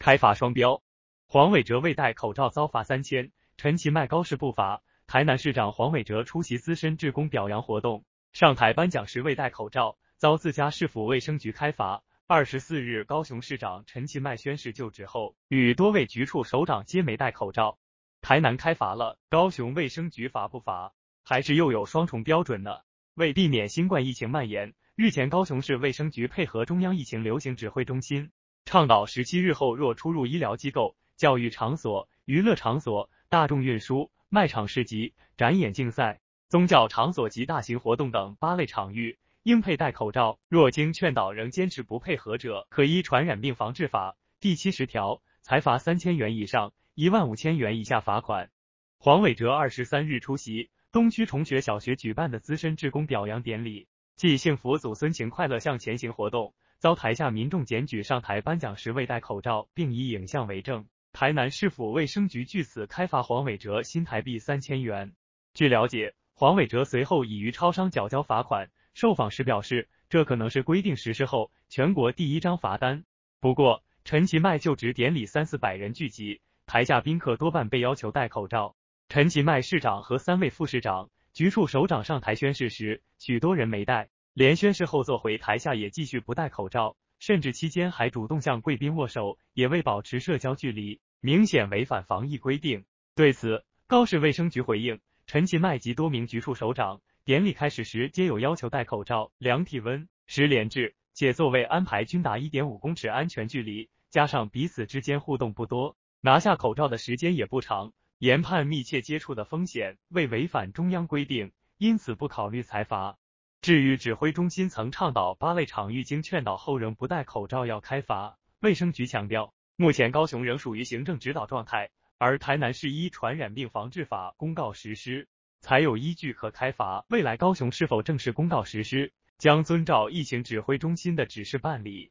开罚双标，黄伟哲未戴口罩遭罚三千，陈其迈高市不罚。台南市长黄伟哲出席资深志工表扬活动，上台颁奖时未戴口罩，遭自家市府卫生局开罚。二十四日，高雄市长陈其迈宣誓就职后，与多位局处首长皆没戴口罩。台南开罚了，高雄卫生局罚不罚？还是又有双重标准呢？为避免新冠疫情蔓延，日前高雄市卫生局配合中央疫情流行指挥中心。倡导十七日后若出入医疗机构、教育场所、娱乐场所、大众运输、卖场市集、展演竞赛、宗教场所及大型活动等八类场域，应佩戴口罩。若经劝导仍坚持不配合者，可依《传染病防治法》第七十条，裁罚三千元以上一万五千元以下罚款。黄伟哲二十三日出席东区崇学小学举办的资深职工表扬典礼暨幸福祖孙情、快乐向前行活动。遭台下民众检举上台颁奖时未戴口罩，并以影像为证。台南市府卫生局据此开罚黄伟哲新台币三千元。据了解，黄伟哲随后已于超商缴交罚款。受访时表示，这可能是规定实施后全国第一张罚单。不过，陈其迈就职典礼三四百人聚集，台下宾客多半被要求戴口罩。陈其迈市长和三位副市长、局处首长上台宣誓时，许多人没戴。连宣誓后坐回台下也继续不戴口罩，甚至期间还主动向贵宾握手，也未保持社交距离，明显违反防疫规定。对此，高市卫生局回应，陈其迈及多名局处首长，典礼开始时皆有要求戴口罩、量体温、十连制，且座位安排均达一点五公尺安全距离，加上彼此之间互动不多，拿下口罩的时间也不长，研判密切接触的风险未违反中央规定，因此不考虑裁罚。至于指挥中心曾倡导八类场域，经劝导后仍不戴口罩要开罚，卫生局强调，目前高雄仍属于行政指导状态，而台南市医传染病防治法公告实施，才有依据可开罚。未来高雄是否正式公告实施，将遵照疫情指挥中心的指示办理。